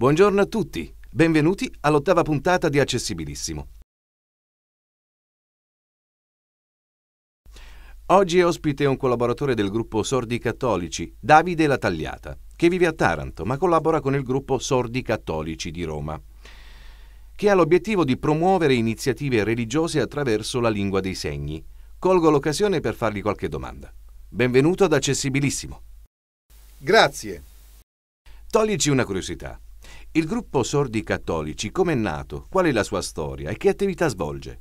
Buongiorno a tutti, benvenuti all'ottava puntata di Accessibilissimo. Oggi è ospite un collaboratore del gruppo Sordi Cattolici, Davide La Tagliata, che vive a Taranto ma collabora con il gruppo Sordi Cattolici di Roma, che ha l'obiettivo di promuovere iniziative religiose attraverso la lingua dei segni. Colgo l'occasione per fargli qualche domanda. Benvenuto ad Accessibilissimo. Grazie. Toglici una curiosità. Il gruppo Sordi Cattolici com'è nato? Qual è la sua storia e che attività svolge?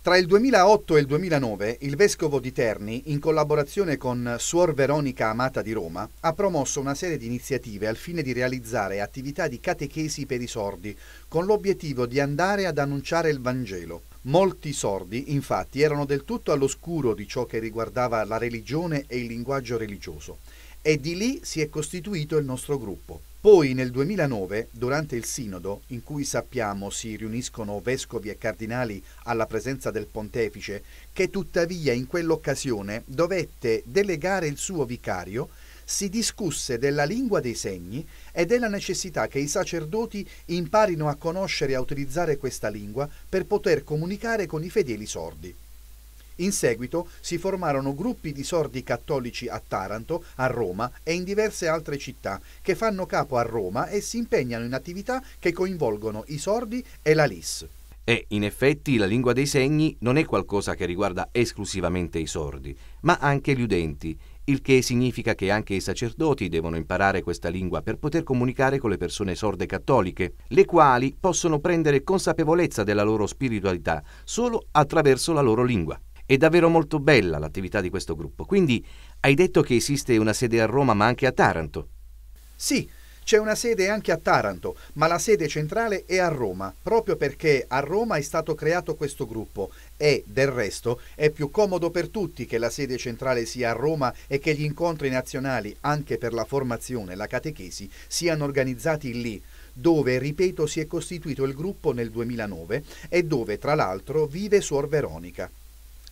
Tra il 2008 e il 2009 il vescovo di Terni, in collaborazione con Suor Veronica Amata di Roma, ha promosso una serie di iniziative al fine di realizzare attività di catechesi per i sordi, con l'obiettivo di andare ad annunciare il Vangelo. Molti sordi, infatti, erano del tutto all'oscuro di ciò che riguardava la religione e il linguaggio religioso. E di lì si è costituito il nostro gruppo. Poi nel 2009, durante il sinodo, in cui sappiamo si riuniscono vescovi e cardinali alla presenza del pontefice, che tuttavia in quell'occasione dovette delegare il suo vicario, si discusse della lingua dei segni e della necessità che i sacerdoti imparino a conoscere e a utilizzare questa lingua per poter comunicare con i fedeli sordi. In seguito si formarono gruppi di sordi cattolici a Taranto, a Roma e in diverse altre città, che fanno capo a Roma e si impegnano in attività che coinvolgono i sordi e la LIS. E in effetti la lingua dei segni non è qualcosa che riguarda esclusivamente i sordi, ma anche gli udenti, il che significa che anche i sacerdoti devono imparare questa lingua per poter comunicare con le persone sorde cattoliche, le quali possono prendere consapevolezza della loro spiritualità solo attraverso la loro lingua. È davvero molto bella l'attività di questo gruppo. Quindi hai detto che esiste una sede a Roma ma anche a Taranto? Sì, c'è una sede anche a Taranto, ma la sede centrale è a Roma, proprio perché a Roma è stato creato questo gruppo e, del resto, è più comodo per tutti che la sede centrale sia a Roma e che gli incontri nazionali, anche per la formazione la catechesi, siano organizzati lì dove, ripeto, si è costituito il gruppo nel 2009 e dove, tra l'altro, vive Suor Veronica.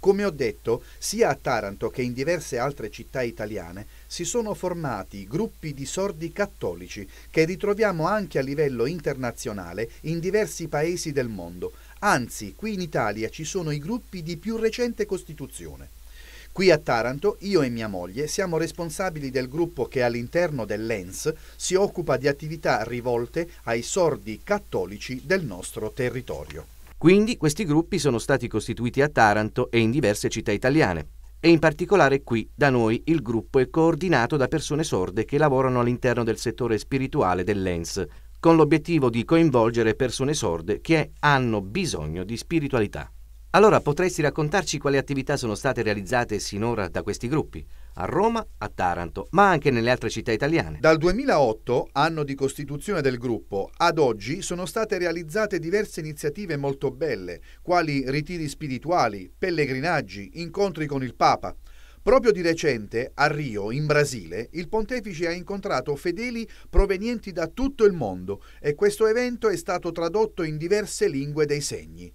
Come ho detto, sia a Taranto che in diverse altre città italiane si sono formati gruppi di sordi cattolici che ritroviamo anche a livello internazionale in diversi paesi del mondo. Anzi, qui in Italia ci sono i gruppi di più recente costituzione. Qui a Taranto io e mia moglie siamo responsabili del gruppo che all'interno dell'ENS si occupa di attività rivolte ai sordi cattolici del nostro territorio. Quindi questi gruppi sono stati costituiti a Taranto e in diverse città italiane. E in particolare qui, da noi, il gruppo è coordinato da persone sorde che lavorano all'interno del settore spirituale dell'ENS, con l'obiettivo di coinvolgere persone sorde che hanno bisogno di spiritualità. Allora potresti raccontarci quali attività sono state realizzate sinora da questi gruppi? a Roma, a Taranto, ma anche nelle altre città italiane. Dal 2008, anno di costituzione del gruppo, ad oggi sono state realizzate diverse iniziative molto belle, quali ritiri spirituali, pellegrinaggi, incontri con il Papa. Proprio di recente, a Rio, in Brasile, il pontefice ha incontrato fedeli provenienti da tutto il mondo e questo evento è stato tradotto in diverse lingue dei segni.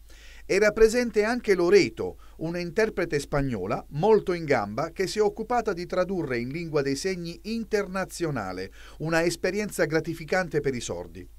Era presente anche Loreto, un'interprete spagnola molto in gamba che si è occupata di tradurre in lingua dei segni internazionale, una esperienza gratificante per i sordi.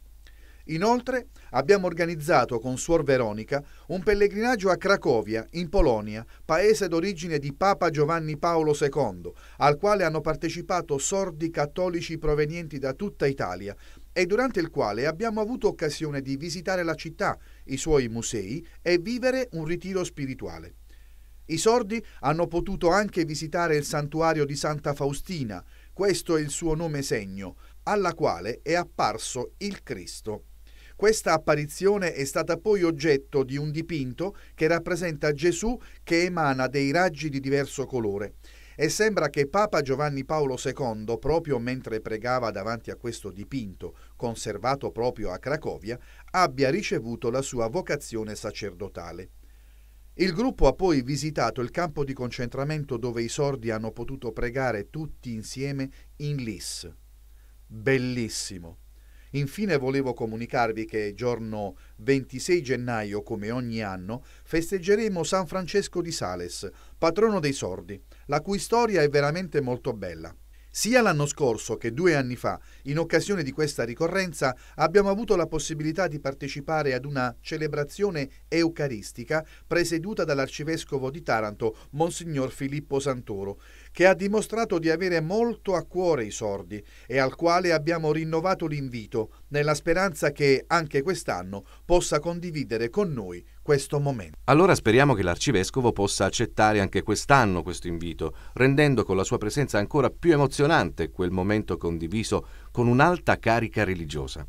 Inoltre abbiamo organizzato con Suor Veronica un pellegrinaggio a Cracovia, in Polonia, paese d'origine di Papa Giovanni Paolo II, al quale hanno partecipato sordi cattolici provenienti da tutta Italia e durante il quale abbiamo avuto occasione di visitare la città, i suoi musei e vivere un ritiro spirituale. I sordi hanno potuto anche visitare il santuario di Santa Faustina, questo è il suo nome segno, alla quale è apparso il Cristo. Questa apparizione è stata poi oggetto di un dipinto che rappresenta Gesù che emana dei raggi di diverso colore e sembra che Papa Giovanni Paolo II, proprio mentre pregava davanti a questo dipinto, conservato proprio a Cracovia, abbia ricevuto la sua vocazione sacerdotale. Il gruppo ha poi visitato il campo di concentramento dove i sordi hanno potuto pregare tutti insieme in Lis. Bellissimo! Infine volevo comunicarvi che giorno 26 gennaio, come ogni anno, festeggeremo San Francesco di Sales, patrono dei sordi, la cui storia è veramente molto bella. Sia l'anno scorso che due anni fa, in occasione di questa ricorrenza, abbiamo avuto la possibilità di partecipare ad una celebrazione eucaristica presieduta dall'arcivescovo di Taranto, Monsignor Filippo Santoro, che ha dimostrato di avere molto a cuore i sordi e al quale abbiamo rinnovato l'invito nella speranza che anche quest'anno possa condividere con noi questo momento. Allora speriamo che l'arcivescovo possa accettare anche quest'anno questo invito, rendendo con la sua presenza ancora più emozionante quel momento condiviso con un'alta carica religiosa.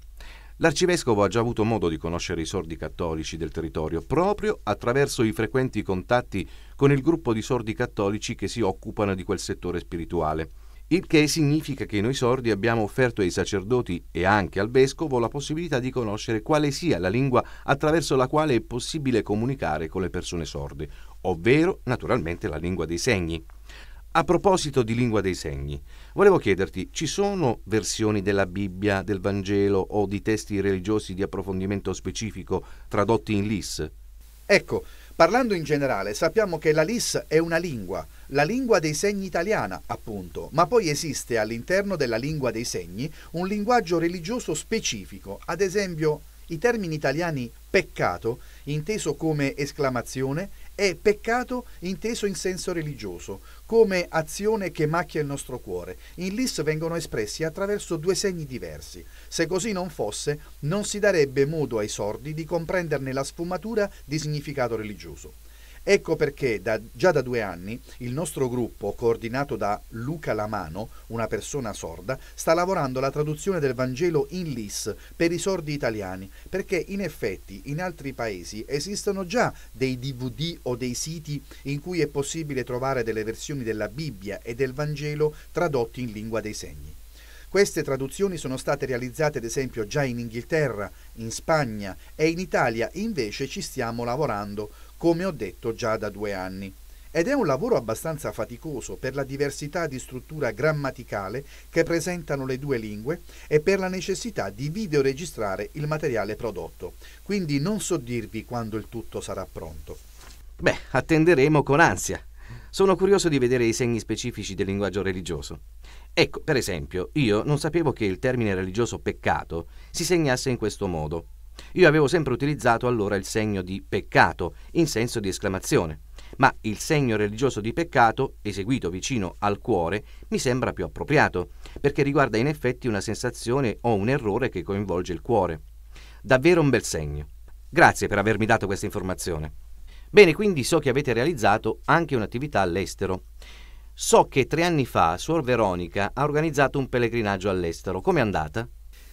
L'arcivescovo ha già avuto modo di conoscere i sordi cattolici del territorio proprio attraverso i frequenti contatti con il gruppo di sordi cattolici che si occupano di quel settore spirituale. Il che significa che noi sordi abbiamo offerto ai sacerdoti e anche al vescovo la possibilità di conoscere quale sia la lingua attraverso la quale è possibile comunicare con le persone sorde, ovvero naturalmente la lingua dei segni. A proposito di lingua dei segni, volevo chiederti, ci sono versioni della Bibbia, del Vangelo o di testi religiosi di approfondimento specifico tradotti in LIS? Ecco, parlando in generale, sappiamo che la LIS è una lingua, la lingua dei segni italiana, appunto, ma poi esiste all'interno della lingua dei segni un linguaggio religioso specifico, ad esempio i termini italiani peccato, inteso come esclamazione, è peccato inteso in senso religioso, come azione che macchia il nostro cuore. In Lis vengono espressi attraverso due segni diversi. Se così non fosse, non si darebbe modo ai sordi di comprenderne la sfumatura di significato religioso. Ecco perché da, già da due anni il nostro gruppo, coordinato da Luca Lamano, una persona sorda, sta lavorando alla traduzione del Vangelo in LIS per i sordi italiani, perché in effetti in altri paesi esistono già dei DVD o dei siti in cui è possibile trovare delle versioni della Bibbia e del Vangelo tradotti in lingua dei segni. Queste traduzioni sono state realizzate ad esempio già in Inghilterra, in Spagna e in Italia invece ci stiamo lavorando come ho detto già da due anni. Ed è un lavoro abbastanza faticoso per la diversità di struttura grammaticale che presentano le due lingue e per la necessità di videoregistrare il materiale prodotto. Quindi non so dirvi quando il tutto sarà pronto. Beh, attenderemo con ansia. Sono curioso di vedere i segni specifici del linguaggio religioso. Ecco, per esempio, io non sapevo che il termine religioso peccato si segnasse in questo modo. Io avevo sempre utilizzato allora il segno di peccato in senso di esclamazione, ma il segno religioso di peccato, eseguito vicino al cuore, mi sembra più appropriato, perché riguarda in effetti una sensazione o un errore che coinvolge il cuore. Davvero un bel segno. Grazie per avermi dato questa informazione. Bene, quindi so che avete realizzato anche un'attività all'estero. So che tre anni fa Suor Veronica ha organizzato un pellegrinaggio all'estero. Com'è andata?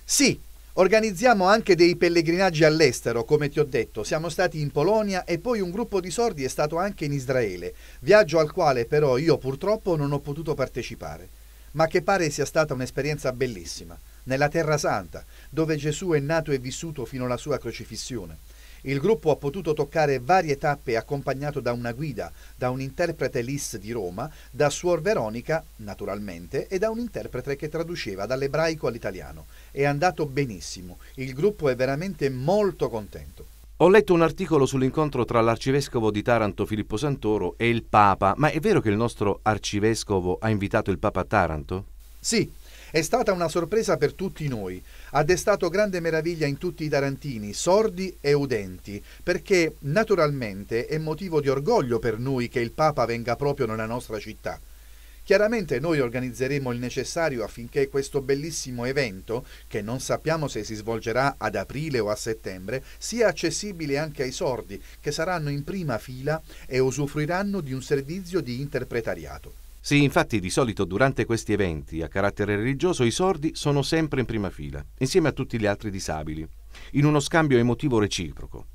Sì, Organizziamo anche dei pellegrinaggi all'estero, come ti ho detto. Siamo stati in Polonia e poi un gruppo di sordi è stato anche in Israele, viaggio al quale però io purtroppo non ho potuto partecipare, ma che pare sia stata un'esperienza bellissima nella Terra Santa, dove Gesù è nato e vissuto fino alla sua crocifissione. Il gruppo ha potuto toccare varie tappe accompagnato da una guida, da un interprete LIS di Roma, da Suor Veronica, naturalmente, e da un interprete che traduceva dall'ebraico all'italiano. È andato benissimo, il gruppo è veramente molto contento. Ho letto un articolo sull'incontro tra l'arcivescovo di Taranto Filippo Santoro e il Papa, ma è vero che il nostro arcivescovo ha invitato il Papa a Taranto? Sì, è stata una sorpresa per tutti noi, ha destato grande meraviglia in tutti i tarantini, sordi e udenti, perché naturalmente è motivo di orgoglio per noi che il Papa venga proprio nella nostra città. Chiaramente noi organizzeremo il necessario affinché questo bellissimo evento, che non sappiamo se si svolgerà ad aprile o a settembre, sia accessibile anche ai sordi, che saranno in prima fila e usufruiranno di un servizio di interpretariato. Sì, infatti di solito durante questi eventi a carattere religioso i sordi sono sempre in prima fila, insieme a tutti gli altri disabili, in uno scambio emotivo reciproco.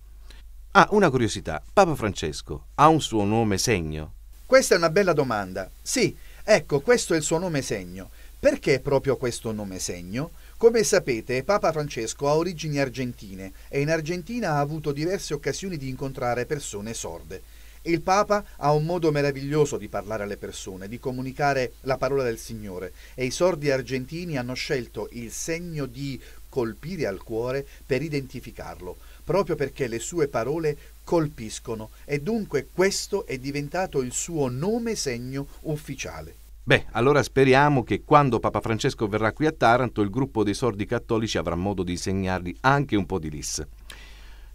Ah, una curiosità, Papa Francesco ha un suo nome segno? Questa è una bella domanda. Sì, ecco, questo è il suo nome segno. Perché proprio questo nome segno? Come sapete, Papa Francesco ha origini argentine e in Argentina ha avuto diverse occasioni di incontrare persone sorde. Il Papa ha un modo meraviglioso di parlare alle persone, di comunicare la parola del Signore e i sordi argentini hanno scelto il segno di colpire al cuore per identificarlo, proprio perché le sue parole colpiscono e dunque questo è diventato il suo nome segno ufficiale. Beh, allora speriamo che quando Papa Francesco verrà qui a Taranto il gruppo dei sordi cattolici avrà modo di segnargli anche un po' di lis.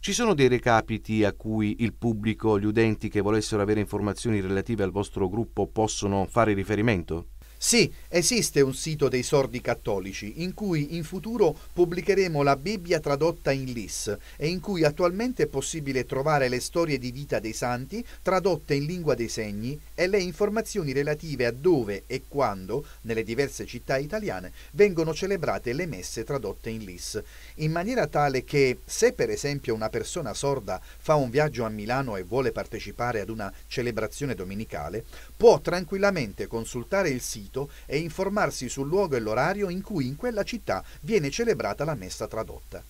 Ci sono dei recapiti a cui il pubblico, gli utenti che volessero avere informazioni relative al vostro gruppo possono fare riferimento? Sì, esiste un sito dei sordi cattolici in cui in futuro pubblicheremo la Bibbia tradotta in LIS e in cui attualmente è possibile trovare le storie di vita dei santi tradotte in lingua dei segni e le informazioni relative a dove e quando, nelle diverse città italiane, vengono celebrate le messe tradotte in LIS, in maniera tale che se per esempio una persona sorda fa un viaggio a Milano e vuole partecipare ad una celebrazione domenicale, può tranquillamente consultare il sito sito e informarsi sul luogo e l'orario in cui in quella città viene celebrata la messa tradotta.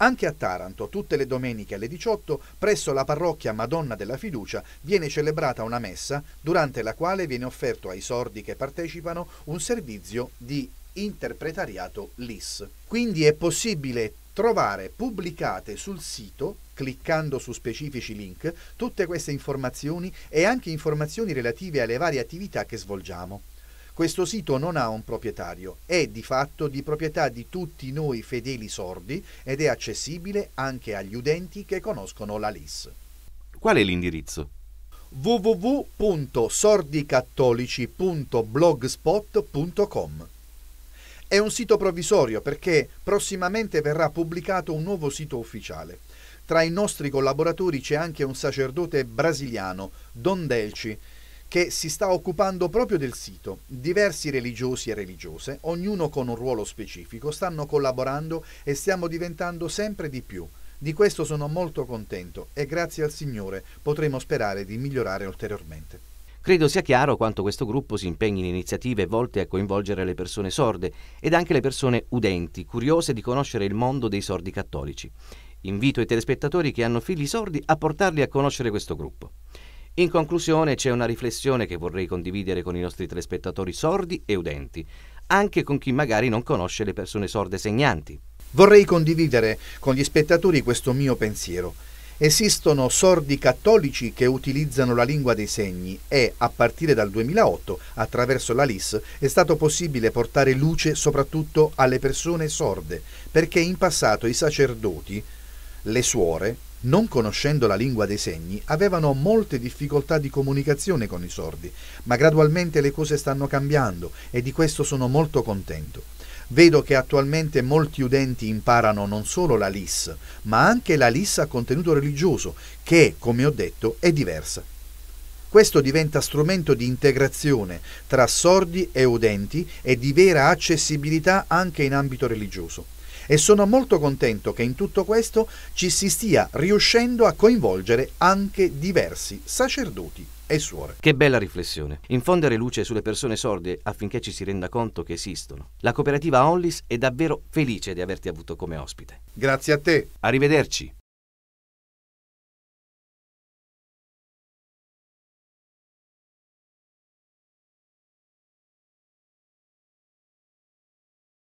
Anche a Taranto, tutte le domeniche alle 18, presso la parrocchia Madonna della Fiducia, viene celebrata una messa durante la quale viene offerto ai sordi che partecipano un servizio di interpretariato LIS. Quindi è possibile trovare pubblicate sul sito, cliccando su specifici link, tutte queste informazioni e anche informazioni relative alle varie attività che svolgiamo. Questo sito non ha un proprietario, è di fatto di proprietà di tutti noi fedeli sordi ed è accessibile anche agli udenti che conoscono la LIS. Qual è l'indirizzo? www.sordicattolici.blogspot.com è un sito provvisorio perché prossimamente verrà pubblicato un nuovo sito ufficiale. Tra i nostri collaboratori c'è anche un sacerdote brasiliano, Don Delci, che si sta occupando proprio del sito. Diversi religiosi e religiose, ognuno con un ruolo specifico, stanno collaborando e stiamo diventando sempre di più. Di questo sono molto contento e grazie al Signore potremo sperare di migliorare ulteriormente. Credo sia chiaro quanto questo gruppo si impegni in iniziative volte a coinvolgere le persone sorde ed anche le persone udenti, curiose di conoscere il mondo dei sordi cattolici. Invito i telespettatori che hanno figli sordi a portarli a conoscere questo gruppo. In conclusione c'è una riflessione che vorrei condividere con i nostri telespettatori sordi e udenti, anche con chi magari non conosce le persone sorde segnanti. Vorrei condividere con gli spettatori questo mio pensiero. Esistono sordi cattolici che utilizzano la lingua dei segni e, a partire dal 2008, attraverso la LIS, è stato possibile portare luce soprattutto alle persone sorde, perché in passato i sacerdoti, le suore, non conoscendo la lingua dei segni, avevano molte difficoltà di comunicazione con i sordi, ma gradualmente le cose stanno cambiando e di questo sono molto contento. Vedo che attualmente molti udenti imparano non solo la LIS, ma anche la LIS a contenuto religioso, che, come ho detto, è diversa. Questo diventa strumento di integrazione tra sordi e udenti e di vera accessibilità anche in ambito religioso e sono molto contento che in tutto questo ci si stia riuscendo a coinvolgere anche diversi sacerdoti e suore. Che bella riflessione. Infondere luce sulle persone sorde affinché ci si renda conto che esistono. La cooperativa Hollis è davvero felice di averti avuto come ospite. Grazie a te. Arrivederci.